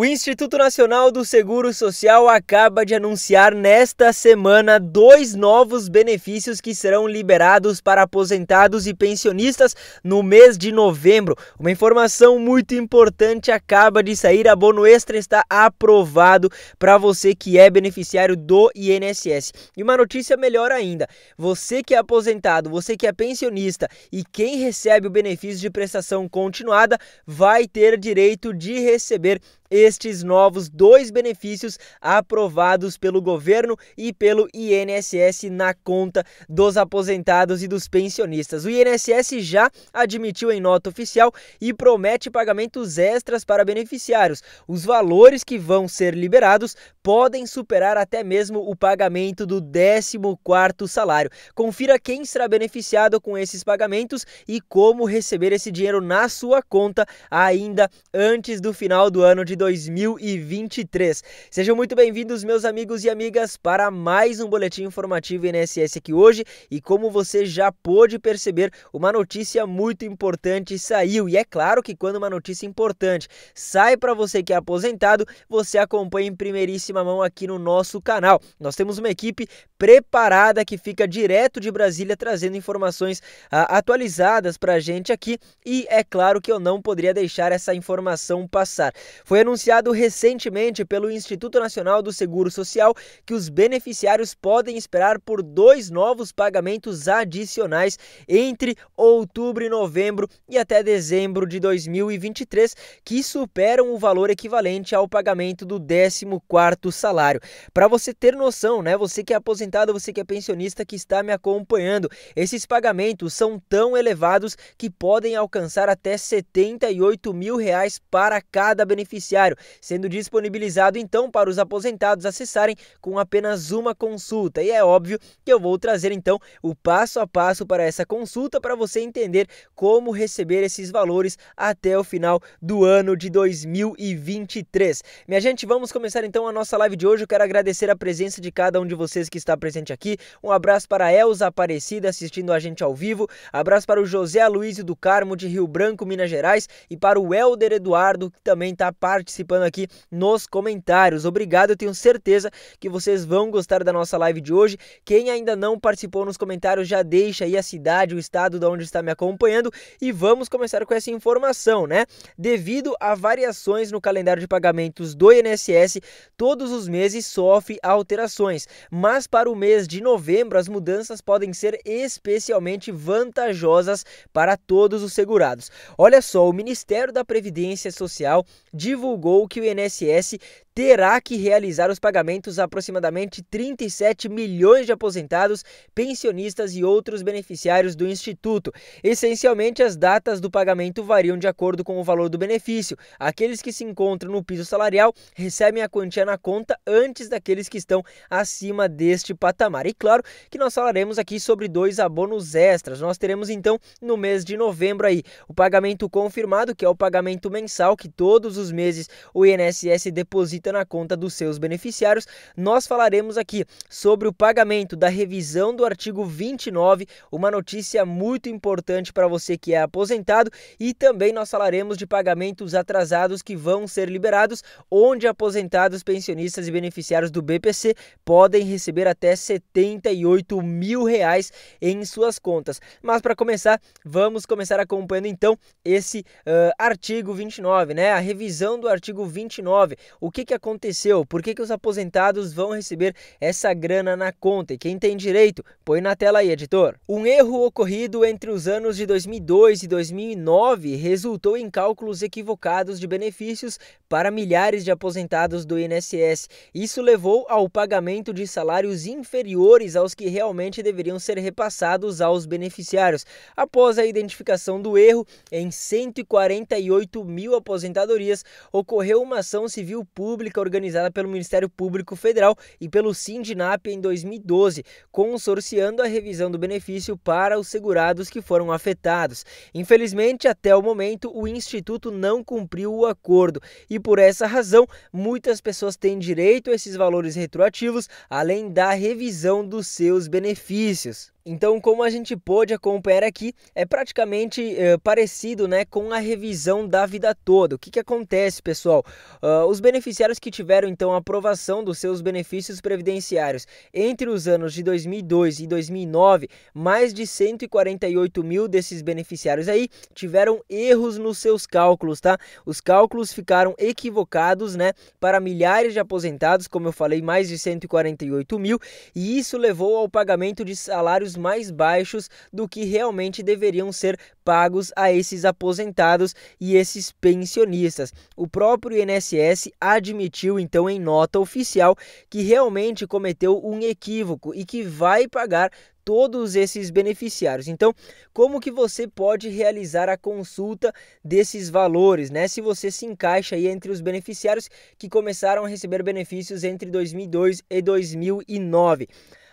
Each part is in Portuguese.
O Instituto Nacional do Seguro Social acaba de anunciar nesta semana dois novos benefícios que serão liberados para aposentados e pensionistas no mês de novembro. Uma informação muito importante acaba de sair: a Bono Extra está aprovado para você que é beneficiário do INSS. E uma notícia melhor ainda: você que é aposentado, você que é pensionista e quem recebe o benefício de prestação continuada vai ter direito de receber estes novos dois benefícios aprovados pelo governo e pelo INSS na conta dos aposentados e dos pensionistas. O INSS já admitiu em nota oficial e promete pagamentos extras para beneficiários. Os valores que vão ser liberados podem superar até mesmo o pagamento do 14º salário. Confira quem será beneficiado com esses pagamentos e como receber esse dinheiro na sua conta ainda antes do final do ano de 2023. Sejam muito bem-vindos, meus amigos e amigas, para mais um boletim informativo INSS aqui hoje. E como você já pôde perceber, uma notícia muito importante saiu. E é claro que quando uma notícia importante sai para você que é aposentado, você acompanha em primeiríssima mão aqui no nosso canal. Nós temos uma equipe preparada que fica direto de Brasília trazendo informações ah, atualizadas para a gente aqui. E é claro que eu não poderia deixar essa informação passar. Foi anunciado recentemente pelo Instituto Nacional do Seguro Social que os beneficiários podem esperar por dois novos pagamentos adicionais entre outubro e novembro e até dezembro de 2023, que superam o valor equivalente ao pagamento do 14º salário. Para você ter noção, né, você que é aposentado, você que é pensionista que está me acompanhando, esses pagamentos são tão elevados que podem alcançar até R$ 78 mil reais para cada beneficiário Judiciário, sendo disponibilizado então para os aposentados acessarem com apenas uma consulta. E é óbvio que eu vou trazer então o passo a passo para essa consulta para você entender como receber esses valores até o final do ano de 2023. Minha gente, vamos começar então a nossa live de hoje. Eu quero agradecer a presença de cada um de vocês que está presente aqui. Um abraço para a Elza Aparecida assistindo a gente ao vivo. Abraço para o José Aloysio do Carmo de Rio Branco, Minas Gerais e para o Helder Eduardo que também está participando participando aqui nos comentários. Obrigado, eu tenho certeza que vocês vão gostar da nossa live de hoje. Quem ainda não participou nos comentários, já deixa aí a cidade, o estado de onde está me acompanhando e vamos começar com essa informação, né? Devido a variações no calendário de pagamentos do INSS, todos os meses sofre alterações, mas para o mês de novembro as mudanças podem ser especialmente vantajosas para todos os segurados. Olha só, o Ministério da Previdência Social divulgou gol que o INSS terá que realizar os pagamentos a aproximadamente 37 milhões de aposentados, pensionistas e outros beneficiários do Instituto. Essencialmente, as datas do pagamento variam de acordo com o valor do benefício. Aqueles que se encontram no piso salarial recebem a quantia na conta antes daqueles que estão acima deste patamar. E claro que nós falaremos aqui sobre dois abonos extras. Nós teremos então no mês de novembro aí o pagamento confirmado, que é o pagamento mensal que todos os meses o INSS deposita na conta dos seus beneficiários. Nós falaremos aqui sobre o pagamento da revisão do artigo 29, uma notícia muito importante para você que é aposentado, e também nós falaremos de pagamentos atrasados que vão ser liberados, onde aposentados, pensionistas e beneficiários do BPC podem receber até 78 mil reais em suas contas. Mas para começar, vamos começar acompanhando então esse uh, artigo 29, né? A revisão do artigo 29. O que, que aconteceu? Por que, que os aposentados vão receber essa grana na conta? E quem tem direito? Põe na tela aí, editor. Um erro ocorrido entre os anos de 2002 e 2009 resultou em cálculos equivocados de benefícios para milhares de aposentados do INSS. Isso levou ao pagamento de salários inferiores aos que realmente deveriam ser repassados aos beneficiários. Após a identificação do erro em 148 mil aposentadorias, ocorreu uma ação civil pública pública organizada pelo Ministério Público Federal e pelo Sindinap em 2012, consorciando a revisão do benefício para os segurados que foram afetados. Infelizmente, até o momento, o Instituto não cumpriu o acordo e, por essa razão, muitas pessoas têm direito a esses valores retroativos, além da revisão dos seus benefícios. Então, como a gente pôde acompanhar aqui, é praticamente eh, parecido né, com a revisão da vida toda. O que, que acontece, pessoal? Uh, os beneficiários que tiveram, então, aprovação dos seus benefícios previdenciários entre os anos de 2002 e 2009, mais de 148 mil desses beneficiários aí tiveram erros nos seus cálculos, tá? Os cálculos ficaram equivocados, né, para milhares de aposentados, como eu falei, mais de 148 mil, e isso levou ao pagamento de salários mais baixos do que realmente deveriam ser pagos a esses aposentados e esses pensionistas. O próprio INSS admitiu então em nota oficial que realmente cometeu um equívoco e que vai pagar todos esses beneficiários. Então, como que você pode realizar a consulta desses valores, né? Se você se encaixa aí entre os beneficiários que começaram a receber benefícios entre 2002 e 2009.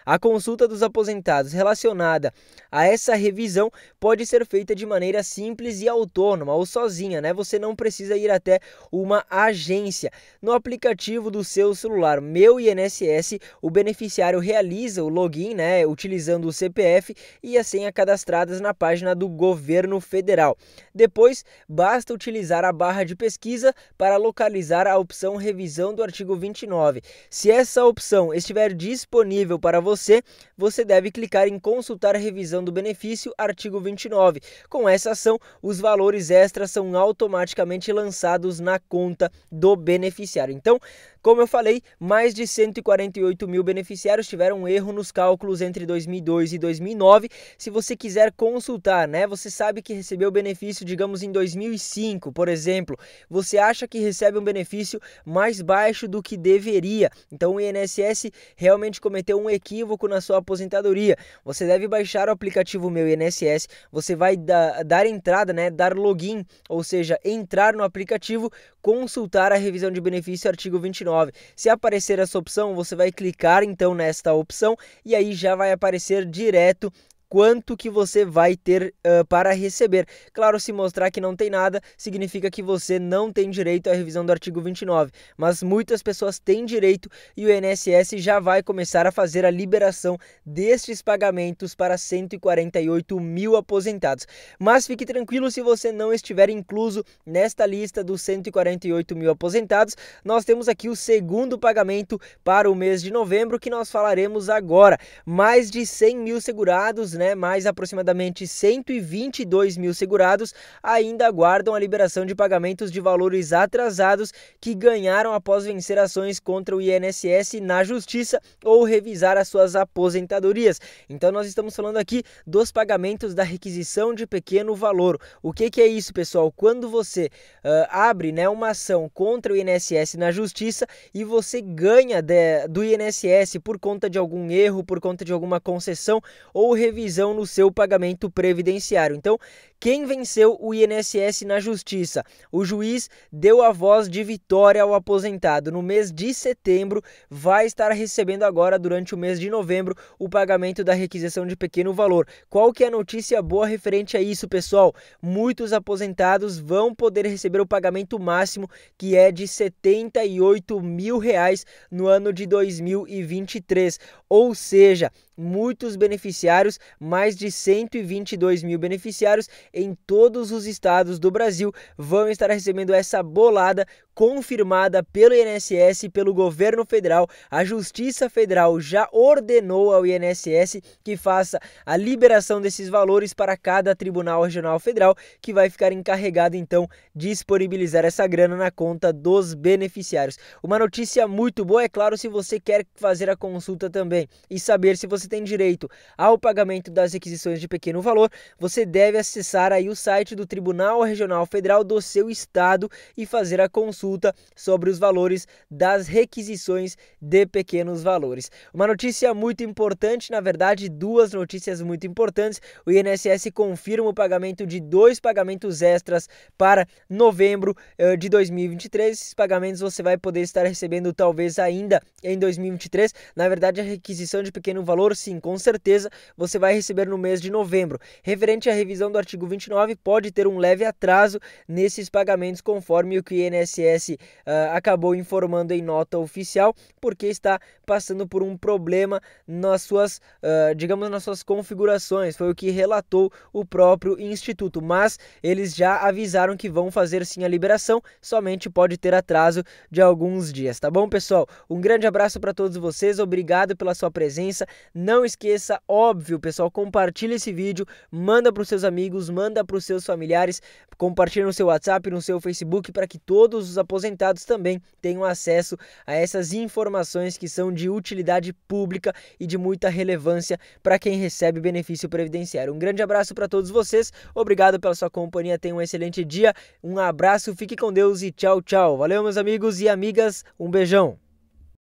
A consulta dos aposentados relacionada a essa revisão pode ser feita de maneira simples e autônoma ou sozinha, né? Você não precisa ir até uma agência. No aplicativo do seu celular Meu INSS, o beneficiário realiza o login, né, utilizando o CPF e a senha cadastradas na página do governo federal. Depois, basta utilizar a barra de pesquisa para localizar a opção revisão do artigo 29. Se essa opção estiver disponível para você você, você deve clicar em consultar a revisão do benefício, artigo 29. Com essa ação, os valores extras são automaticamente lançados na conta do beneficiário. Então, como eu falei, mais de 148 mil beneficiários tiveram um erro nos cálculos entre 2002 e 2009. Se você quiser consultar, né? Você sabe que recebeu benefício, digamos, em 2005, por exemplo. Você acha que recebe um benefício mais baixo do que deveria. Então o INSS realmente cometeu um equívoco na sua aposentadoria. Você deve baixar o aplicativo Meu INSS. Você vai da, dar entrada, né? Dar login, ou seja, entrar no aplicativo, consultar a revisão de benefício, artigo 29 9. Se aparecer essa opção, você vai clicar então nesta opção e aí já vai aparecer direto quanto que você vai ter uh, para receber. Claro, se mostrar que não tem nada, significa que você não tem direito à revisão do artigo 29, mas muitas pessoas têm direito e o INSS já vai começar a fazer a liberação destes pagamentos para 148 mil aposentados. Mas fique tranquilo se você não estiver incluso nesta lista dos 148 mil aposentados, nós temos aqui o segundo pagamento para o mês de novembro que nós falaremos agora. Mais de 100 mil segurados né, mais aproximadamente 122 mil segurados ainda aguardam a liberação de pagamentos de valores atrasados que ganharam após vencer ações contra o INSS na justiça ou revisar as suas aposentadorias. Então nós estamos falando aqui dos pagamentos da requisição de pequeno valor. O que, que é isso, pessoal? Quando você uh, abre né, uma ação contra o INSS na justiça e você ganha de, do INSS por conta de algum erro, por conta de alguma concessão ou revisão previsão no seu pagamento previdenciário. Então, quem venceu o INSS na justiça? O juiz deu a voz de vitória ao aposentado. No mês de setembro, vai estar recebendo agora, durante o mês de novembro, o pagamento da requisição de pequeno valor. Qual que é a notícia boa referente a isso, pessoal? Muitos aposentados vão poder receber o pagamento máximo, que é de R$ 78 mil reais no ano de 2023. Ou seja, muitos beneficiários, mais de 122 mil beneficiários, em todos os estados do Brasil vão estar recebendo essa bolada confirmada pelo INSS e pelo governo federal. A Justiça Federal já ordenou ao INSS que faça a liberação desses valores para cada Tribunal Regional Federal, que vai ficar encarregado então de disponibilizar essa grana na conta dos beneficiários. Uma notícia muito boa, é claro, se você quer fazer a consulta também e saber se você tem direito ao pagamento das requisições de pequeno valor, você deve acessar aí o site do Tribunal Regional Federal do seu estado e fazer a consulta consulta sobre os valores das requisições de pequenos valores. Uma notícia muito importante, na verdade, duas notícias muito importantes. O INSS confirma o pagamento de dois pagamentos extras para novembro eh, de 2023. Esses pagamentos você vai poder estar recebendo talvez ainda em 2023. Na verdade, a requisição de pequeno valor, sim, com certeza você vai receber no mês de novembro. Referente à revisão do artigo 29, pode ter um leve atraso nesses pagamentos conforme o que o INSS uh, acabou informando em nota oficial porque está passando por um problema nas suas, uh, digamos, nas suas configurações. Foi o que relatou o próprio instituto, mas eles já avisaram que vão fazer sim a liberação, somente pode ter atraso de alguns dias, tá bom, pessoal? Um grande abraço para todos vocês, obrigado pela sua presença. Não esqueça, óbvio, pessoal, compartilha esse vídeo, manda para os seus amigos, manda para os seus familiares, compartilha no seu WhatsApp, no seu Facebook para que todos os aposentados também tenham acesso a essas informações que são de utilidade pública e de muita relevância para quem recebe benefício previdenciário. Um grande abraço para todos vocês, obrigado pela sua companhia, tenham um excelente dia, um abraço, fique com Deus e tchau, tchau. Valeu, meus amigos e amigas, um beijão.